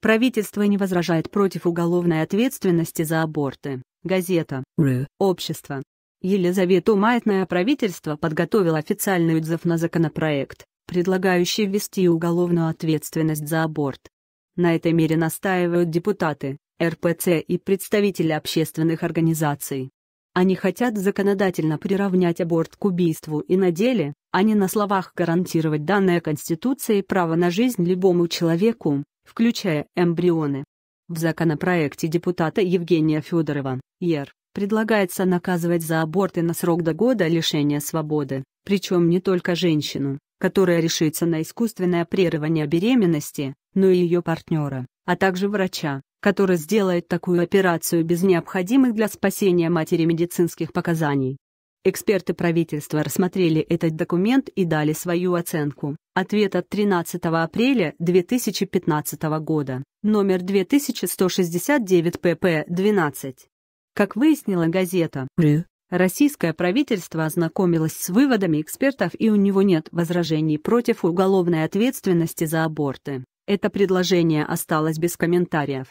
Правительство не возражает против уголовной ответственности за аборты. Газета «Ру. Общество». Елизавета Маятное правительство подготовило официальный отзыв на законопроект, предлагающий ввести уголовную ответственность за аборт. На этой мере настаивают депутаты, РПЦ и представители общественных организаций. Они хотят законодательно приравнять аборт к убийству и на деле, а не на словах гарантировать данное Конституцией право на жизнь любому человеку, включая эмбрионы. В законопроекте депутата Евгения Федорова, ЕР, предлагается наказывать за аборты на срок до года лишения свободы, причем не только женщину, которая решится на искусственное прерывание беременности, но и ее партнера, а также врача, который сделает такую операцию без необходимых для спасения матери медицинских показаний. Эксперты правительства рассмотрели этот документ и дали свою оценку. Ответ от 13 апреля 2015 года, номер 2169 ПП 12. Как выяснила газета, российское правительство ознакомилось с выводами экспертов и у него нет возражений против уголовной ответственности за аборты. Это предложение осталось без комментариев.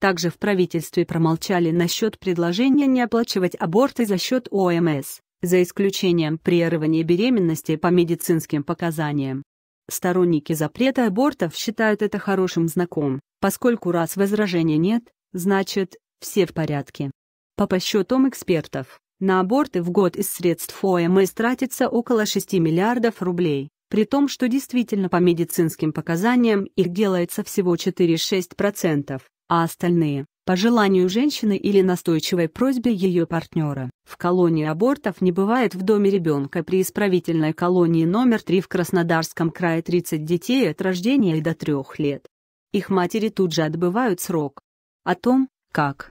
Также в правительстве промолчали насчет предложения не оплачивать аборты за счет ОМС, за исключением прерывания беременности по медицинским показаниям. Сторонники запрета абортов считают это хорошим знаком, поскольку раз возражения нет, значит, все в порядке. По посчетам экспертов, на аборты в год из средств ОМС тратится около 6 миллиардов рублей, при том, что действительно по медицинским показаниям их делается всего 4-6% а остальные – по желанию женщины или настойчивой просьбе ее партнера. В колонии абортов не бывает в доме ребенка при исправительной колонии номер 3 в Краснодарском крае 30 детей от рождения и до 3 лет. Их матери тут же отбывают срок. О том, как.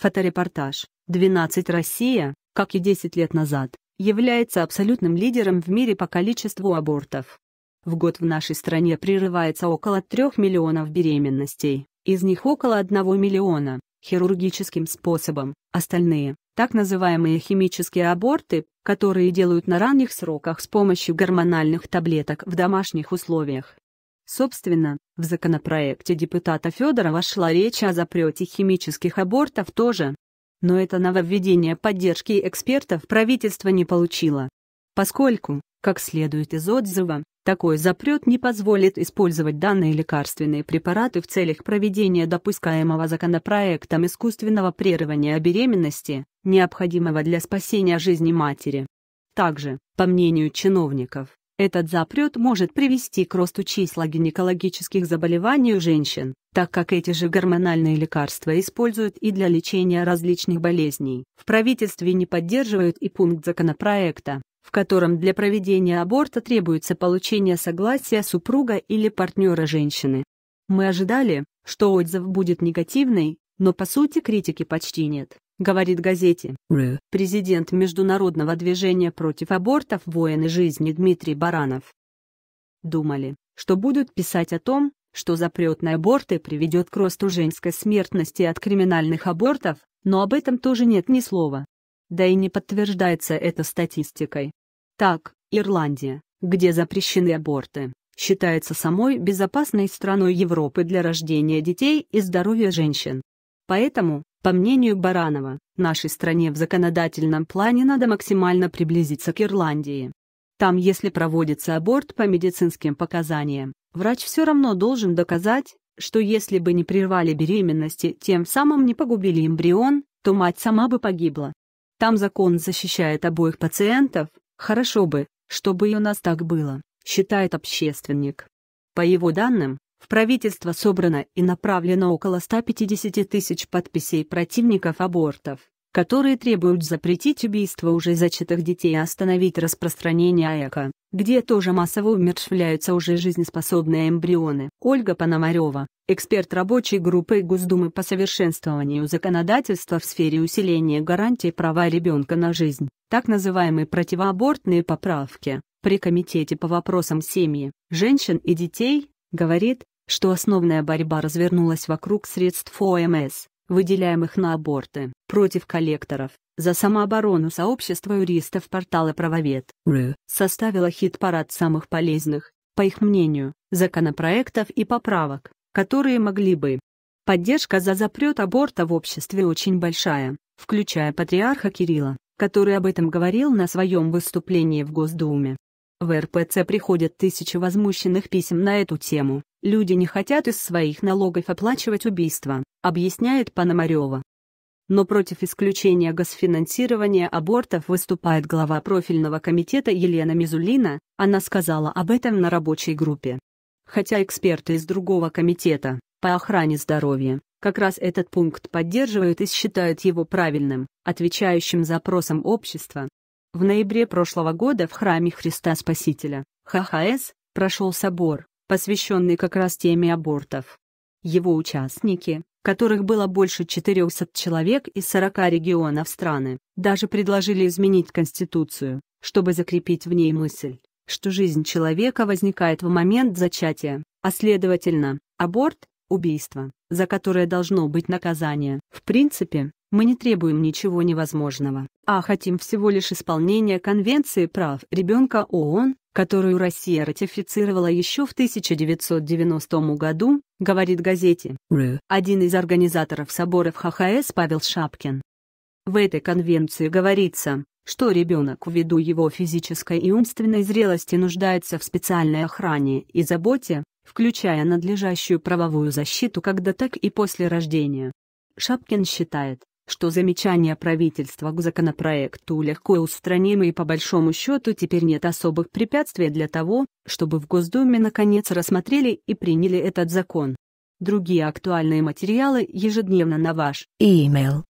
Фоторепортаж. 12 Россия, как и 10 лет назад, является абсолютным лидером в мире по количеству абортов. В год в нашей стране прерывается около 3 миллионов беременностей из них около 1 миллиона, хирургическим способом, остальные, так называемые химические аборты, которые делают на ранних сроках с помощью гормональных таблеток в домашних условиях. Собственно, в законопроекте депутата Федорова шла речь о запрете химических абортов тоже. Но это нововведение поддержки экспертов правительство не получило. Поскольку, как следует из отзыва, такой запрет не позволит использовать данные лекарственные препараты в целях проведения допускаемого законопроектом искусственного прерывания беременности, необходимого для спасения жизни матери. Также, по мнению чиновников, этот запрет может привести к росту числа гинекологических заболеваний у женщин, так как эти же гормональные лекарства используют и для лечения различных болезней. В правительстве не поддерживают и пункт законопроекта, в котором для проведения аборта требуется получение согласия супруга или партнера женщины. Мы ожидали, что отзыв будет негативный, но по сути критики почти нет, говорит газете президент Международного движения против абортов «Воины жизни» Дмитрий Баранов. Думали, что будут писать о том, что запрет на аборты приведет к росту женской смертности от криминальных абортов, но об этом тоже нет ни слова да и не подтверждается это статистикой. Так, Ирландия, где запрещены аборты, считается самой безопасной страной Европы для рождения детей и здоровья женщин. Поэтому, по мнению Баранова, нашей стране в законодательном плане надо максимально приблизиться к Ирландии. Там, если проводится аборт по медицинским показаниям, врач все равно должен доказать, что если бы не прервали беременности, тем самым не погубили эмбрион, то мать сама бы погибла. Там закон защищает обоих пациентов, хорошо бы, чтобы и у нас так было, считает общественник. По его данным, в правительство собрано и направлено около 150 тысяч подписей противников абортов которые требуют запретить убийство уже зачатых детей и остановить распространение АЭКа, где тоже массово умершвляются уже жизнеспособные эмбрионы. Ольга Пономарева, эксперт рабочей группы Госдумы по совершенствованию законодательства в сфере усиления гарантий права ребенка на жизнь, так называемые противоабортные поправки, при Комитете по вопросам семьи, женщин и детей, говорит, что основная борьба развернулась вокруг средств ОМС, выделяемых на аборты, против коллекторов, за самооборону сообщества юристов портала правовед составила хит-парад самых полезных, по их мнению, законопроектов и поправок, которые могли бы. Поддержка за запрет аборта в обществе очень большая, включая патриарха Кирилла, который об этом говорил на своем выступлении в Госдуме. В РПЦ приходят тысячи возмущенных писем на эту тему, Люди не хотят из своих налогов оплачивать убийства, объясняет Пономарева. Но против исключения госфинансирования абортов выступает глава профильного комитета Елена Мизулина, она сказала об этом на рабочей группе. Хотя эксперты из другого комитета, по охране здоровья, как раз этот пункт поддерживают и считают его правильным, отвечающим запросам общества. В ноябре прошлого года в храме Христа Спасителя, ХХС, прошел собор, посвященный как раз теме абортов. Его участники, которых было больше 400 человек из 40 регионов страны, даже предложили изменить Конституцию, чтобы закрепить в ней мысль, что жизнь человека возникает в момент зачатия, а следовательно, аборт – убийство, за которое должно быть наказание. В принципе, мы не требуем ничего невозможного, а хотим всего лишь исполнения Конвенции прав ребенка ООН, которую Россия ратифицировала еще в 1990 году, говорит газете «Ру» один из организаторов соборов ХХС Павел Шапкин. В этой конвенции говорится, что ребенок ввиду его физической и умственной зрелости нуждается в специальной охране и заботе, включая надлежащую правовую защиту когда так и после рождения. Шапкин считает, что замечания правительства к законопроекту легко устранимы и по большому счету теперь нет особых препятствий для того, чтобы в Госдуме наконец рассмотрели и приняли этот закон. Другие актуальные материалы ежедневно на ваш email.